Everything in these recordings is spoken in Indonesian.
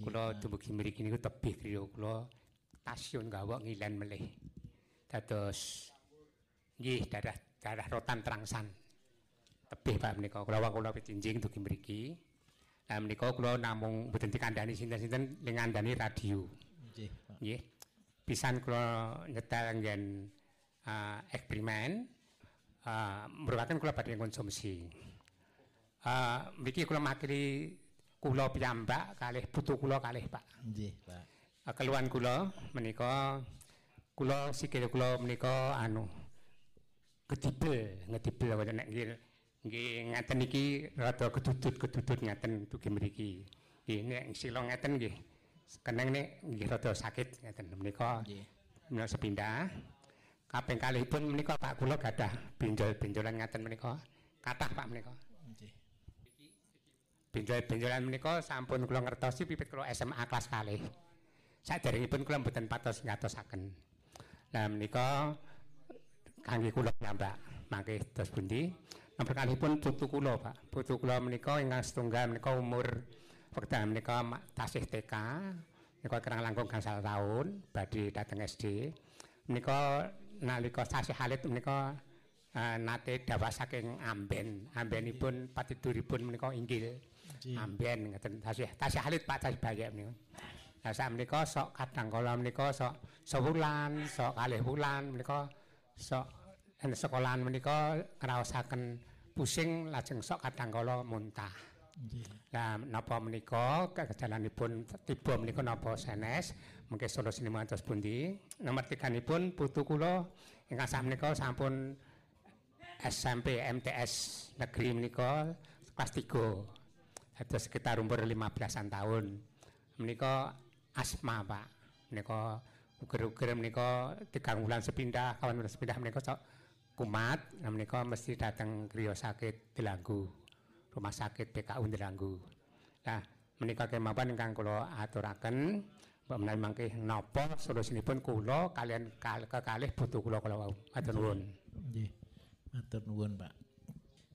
Kula dumugi mriki niku tebih griya kula stasiun gawok ngilen melih. Dados nggih darah darah rotan terangsan. Tebih Pak menika kula wong kula pijinjing dugi mriki. Lah menika kula namung mboten dikandhani sinten-sinten ning ngandhani radio. Nggih. Nggih. Pisan kula nyetel nggen uh, eksperimen uh, merupakan kula badhe konsumsi. Uh, mriki kula makili kula piyambak kalih putu kula kalih Pak. Nggih, Pak. Keluhan kula menika kula sikil kula menika anu gedibel, ngedibel wonten nek nggih nggih ngaten iki rada ketutut gedudut ngaten tugi mriki. Nggih nek sila ngaten nggih. Keneng nek nggih rada sakit ngaten menika. Nggih. Menika sepindah. Kaping pun menika Pak kula gadah benjol-benjolan ngaten menika. Kathah Pak menika. benjol-benjolan menika sampun kula ngertosi pipit kula SMA kelas kali sadaringipun kula mboten patos ngatosaken lah menika kangge kula piyambak mangke dos pundi nomor kali pun putu kula Pak putu kula menika ingkang setunggal menika umur wekdal menika tasih TK menika kurang langkung gangsal taun, badhe dateng SD menika nalika tasih halit menika uh, nate dawa saking amben ambenipun patiduripun menika inggil Ambien ngeten tasih tasih halit Pak tasih bayek niku. Lah sak menika sok kadang kala menika sok sewulan, sok kalih wulan menika sok en sekolahan menika ngraosaken pusing lajeng sok kadang kala muntah. Nggih. Lah napa menika kedalanipun tiba menika napa senes mengke sono sinema atas pundi? Nomor 3-nipun putu kula ingkang sak menika sampun SMP MTS negeri menika kelas 3. Ada sekitar umur 15-an tahun. Menika asma, Pak. Menika uger-uger menika tiga bulan sepindah, kawan bulan sepindah menika sok kumat, menika mesti datang ke rumah sakit Delanggu. Rumah sakit PKU Delanggu. Nah, menika kemapan ingkang kula aturaken Mbak menawi mangke napa solusinipun kula kalian kekalih butuh kula kula wau. Matur nuwun. Nggih. Matur nuwun, Pak.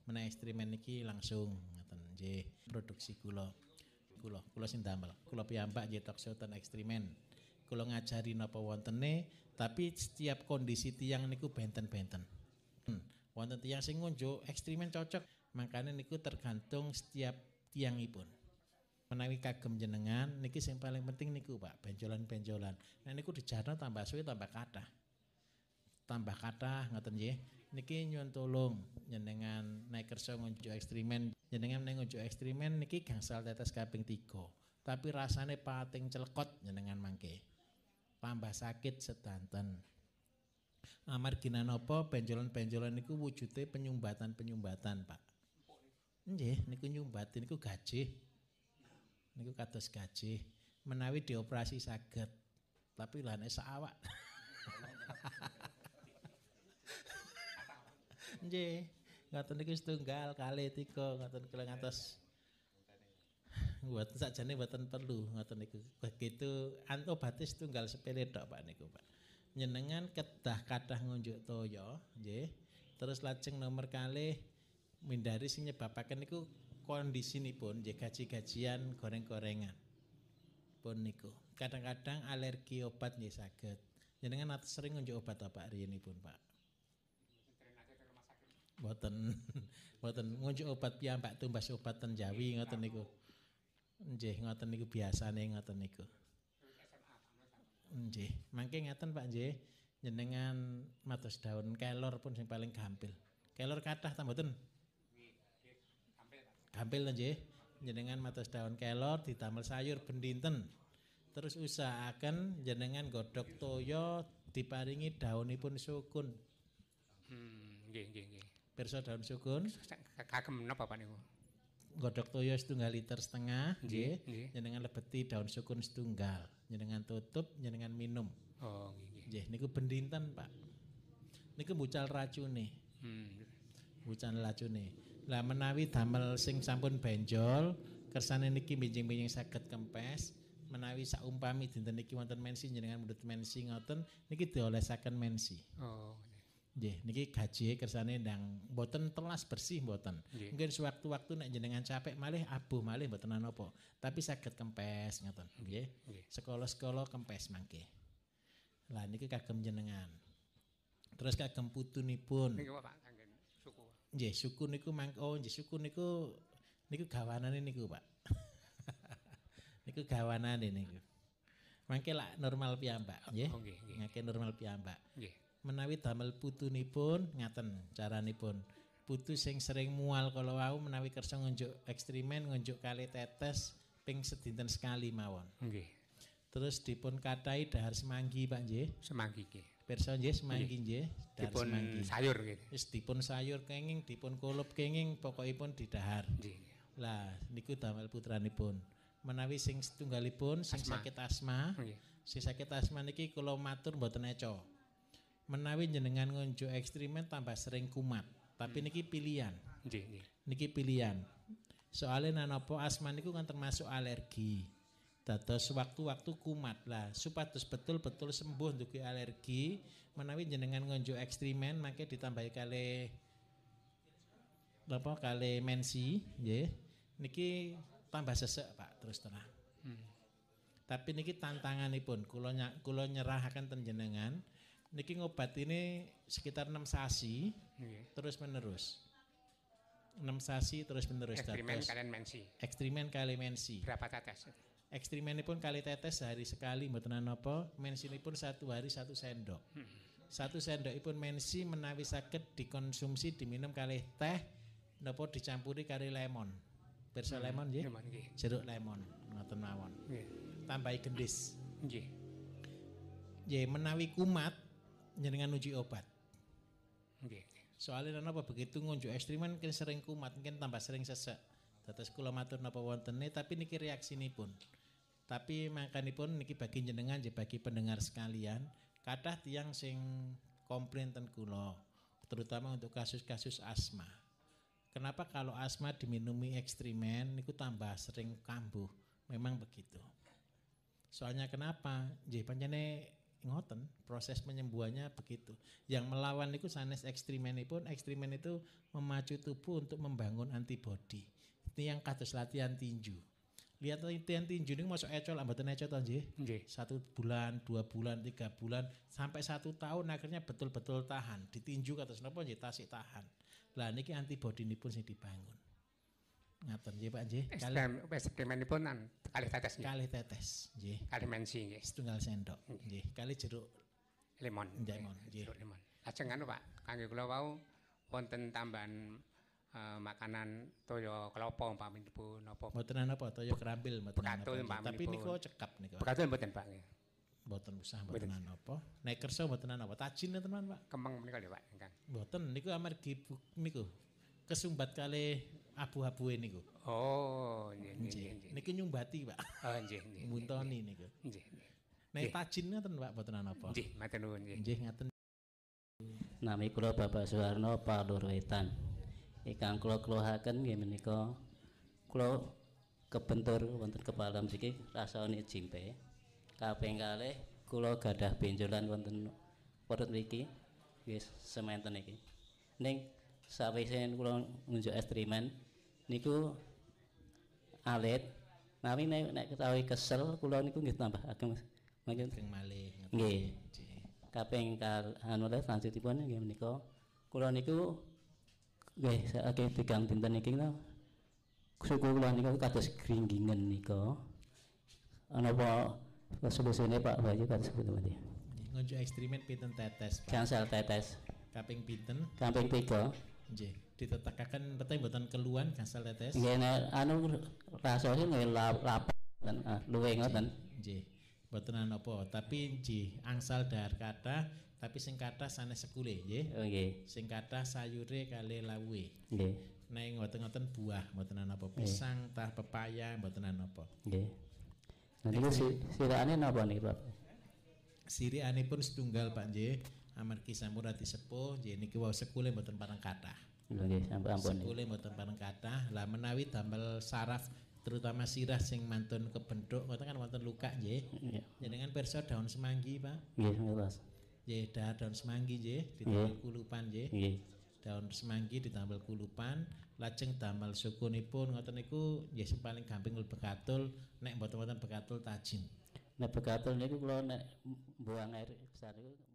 Menawi streamen iki langsung nggih produksi kula. Kula kula sing damel. Kula piyambak nggih toksio ten ekstrimen. Kula ngajari napa wontene tapi setiap kondisi tiang niku benten-benten. Hmm. Wonten tiang sing ngunjuk ekstrimen cocok. Makanya niku tergantung setiap tiang ipun, Menawi kagem jenengan niki sing paling penting niku Pak, benjolan-benjolan. Nah niku dijarno tambah suwe tambah kathah. Tambah kathah ngoten nggih. Niki nyuwun tolong jenengan naik kerja ngunjuk ekstrimen jenengan naik ngunjuk ekstrimen niki gangsal tetes kaping tiga tapi rasane pating celkot jenengan mangke tambah sakit sedanten amargina nopo benjolan-benjolan niku wujude penyumbatan-penyumbatan Pak nggih niku nyumbat, niku gajih niku kados gajih menawi dioperasi saged tapi lane saawak Nggih ngoten niki setunggal kali tiga ngatur kula ngatas buat saja nih buatan perlu ngatur niku begitu anto oh, batis tunggal sepele dok pak niku pak nyenengan kedah kadah ngunjuk toyo nggih terus lajeng nomor kali mindari sing nyebabaken niku pun nggih gaji-gajian goreng-gorengan pun niku kadang-kadang alergi obat nih sakit jenengan sering ngunjuk obat apa ini pun Pak Mboten. Mboten ngunjuk obat piyambak tumbas obatan Jawi iya, ngoten niku. Nggih, ngoten niku biasane ngoten niku. Nggih, mangke ngaten Pak nggih, jenengan matos daun kelor pun sing paling gampil. Kelor kathah ta mboten? Gampil ta nggih. Jenengan matos daun kelor ditamel sayur bendinten. Terus usahakan jenengan godok toyo diparingi daunipun sukun. Hmm, nggih nggih nggih. Pirsa daun sukun. Kagem napa Pak niku? Godhok toyo setunggal liter setengah, nggih. Jenengan lebeti daun sukun setunggal, jenengan tutup, jenengan minum. Oh, nggih. Nggih, niku bendinten, Pak. Niku bucal racune. Hmm. Bucal racune. Lah menawi damel sing sampun benjol, kersane niki binjing-binjing sakit kempes, menawi saumpami dinten niki wonten mensi jenengan mudhut mensi ngoten niki diolesaken mensi. Oh, nggih. Nggih, niki gaji kersane ndang boten telas bersih boten. Yeah. Mungkin sewaktu-waktu nek jenengan capek malih abuh malih boten nopo. Tapi sakit kempes ngoten, nggih. Sekolah-sekolah kempes mangke. Lah niki kagem jenengan. Terus kagem putunipun. Niki Pak Jadi, suku. Nggih, suku niku mangko oh, nggih suku niku niku gawanane niku, Pak. niku gawanane niku. Mangke lah normal piyambak, nggih. Oh, nggih, normal piyambak. Nggih menawi damel putunipun ngaten caranipun. Putu sing sering mual kalau wau menawi kersa ngunjuk ekstrimen ngunjuk kali tetes ping sedinten sekali mawon. Oke. Terus dipun katai dahar semanggi Pak J. Semanggi nggih. Pirsa nggih semanggi nggih. dipun semanggi. sayur gitu. Wis dipun sayur kenging, dipun kulup kenging, pokokipun didahar. Nggih. Lah niku damel putranipun. menawi sing setunggalipun sing asma. sakit asma. Nggih. Sing sakit asma niki kula matur mboten eco menawi jenengan ngunjuk ekstrimen tambah sering kumat. Tapi hmm. niki pilihan. Niki pilihan. Soalnya po asma niku kan termasuk alergi. Dados waktu-waktu kumat lah supados betul-betul sembuh untuk alergi menawi jenengan ngunjuk ekstrimen maka ditambah kali apa kali mensi ya Niki tambah sesek Pak terus terang. Hmm. Tapi niki tantangan pun kula nyerah akan tenjenengan Niki ngobat ini sekitar enam sasi okay. terus menerus. enam sasi terus menerus Ekstrimen kalian mensi. Ekstrimen kali mensi. Berapa tetes? Ekstrimen pun kali tetes sehari sekali mboten napa, mensi pun satu hari satu sendok. Hmm. Satu sendok pun mensi menawi sakit dikonsumsi diminum kali teh nopo dicampuri kali lemon. Pirsa hmm. lemon nggih. Jeruk lemon ngatun mawon. Nggih. Tambahi gendis. Nggih. Nggih menawi kumat jenengan uji obat. Soalnya kenapa begitu ngunjuk ekstriman kan sering kumat, mungkin tambah sering sesek. Tetes kula matur napa nih, tapi niki reaksi pun. Tapi pun niki bagi jenengan bagi pendengar sekalian, kathah tiang sing komplain ten kula, terutama untuk kasus-kasus asma. Kenapa kalau asma diminumi ekstrimen niku tambah sering kambuh? Memang begitu. Soalnya kenapa? Jadi pancene ngoten proses penyembuhannya begitu yang melawan itu sanes ekstrimen pun ekstrimen itu memacu tubuh untuk membangun antibody ini yang kados latihan tinju lihat latihan tinju ini masuk ecol ambatan ecol aja satu bulan dua bulan tiga bulan sampai satu tahun akhirnya betul-betul tahan ditinju kata nopo nggih tasik tahan lah niki antibody ini pun sih dibangun Ngaten nggih Pak nggih. Kalih eksperimenipun kalih tetes nggih. Kalih tetes nggih. Kalih mensi nggih. Setunggal sendok nggih. Kalih jeruk lemon. Lemon nggih. Jeruk lemon. Lajeng anu Pak, kangge kula wau wonten tambahan Uh, makanan toyo kelapa umpaminipun napa mboten napa anu toyo kerambil mboten anu bekatul umpaminipun tapi niku cekap niku bekatul mboten Pak mboten usah mboten napa anu nek kersa mboten napa tajin teman Pak kembang menika lho Pak ingkang mboten niku amargi niku kesumbat kali abu-abu ini ku. Oh, nje, nje, nje. nyumbati pak. Oh, nje, nje. Muntoni ini ku. Nje, nje. Nih pak, buatan apa? Nje, maten pun, nje. Nje, ngaten. Nami kulo Bapak Soeharno, Pak Lur Wetan. Ikan kulo kulo haken, gimana ku? Kulo kebentur, wonten kepala mesti ke, rasa ini jimpe. Kapeng kulo gadah benjolan, wonten perut wiki. Yes, sementen ini. Neng, sampai saya kulo estrimen, niku alit nami nek nek ketahui kesel kula niku nggih tambah ageng mangken ageng malih nggih kaping kal anu le selanjutipun nggih menika kula niku nggih saking tigang dinten iki no suku kula niku kados gringgingen nika apa selusune Pak Bayu kados punika nggih ngunjuk ekstrimen pinten tetes Pak gangsal tetes kaping pinten kaping 3 nggih ditetakakan teteh buatan keluhan kasal tetes ya, nah anu nggak lap lapar dan ah, luwe ngoten nggih botenan apa tapi j, angsal dar kata tapi sing kata sekule j, oke oh, sing kata sayure kali lawuhe nah yang ngoten-ngoten buah botenan apa pisang tah pepaya botenan apa nggih Nanti si, sirane napa nih Pak? Sirane pun setunggal Pak J. amar kisah murati sepuh, j ini wau sekule mboten parang kathah. Nggih, ampun. Sekule mboten pareng kathah. Lah menawi damel saraf terutama sirah sing mantun kebentuk ngoten kan wonten luka nggih. Iya. Jenengan pirsa daun semanggi, Pak. Nggih, Mas. Nggih, daun semanggi nggih, ditambal kulupan nggih. Nggih. Daun semanggi ditambal kulupan, lajeng damel sukunipun ngoten niku nggih sing paling gampang bekatul, nek mboten-mboten bekatul tajin. Nek bekatul niku kula nek buang air besar niku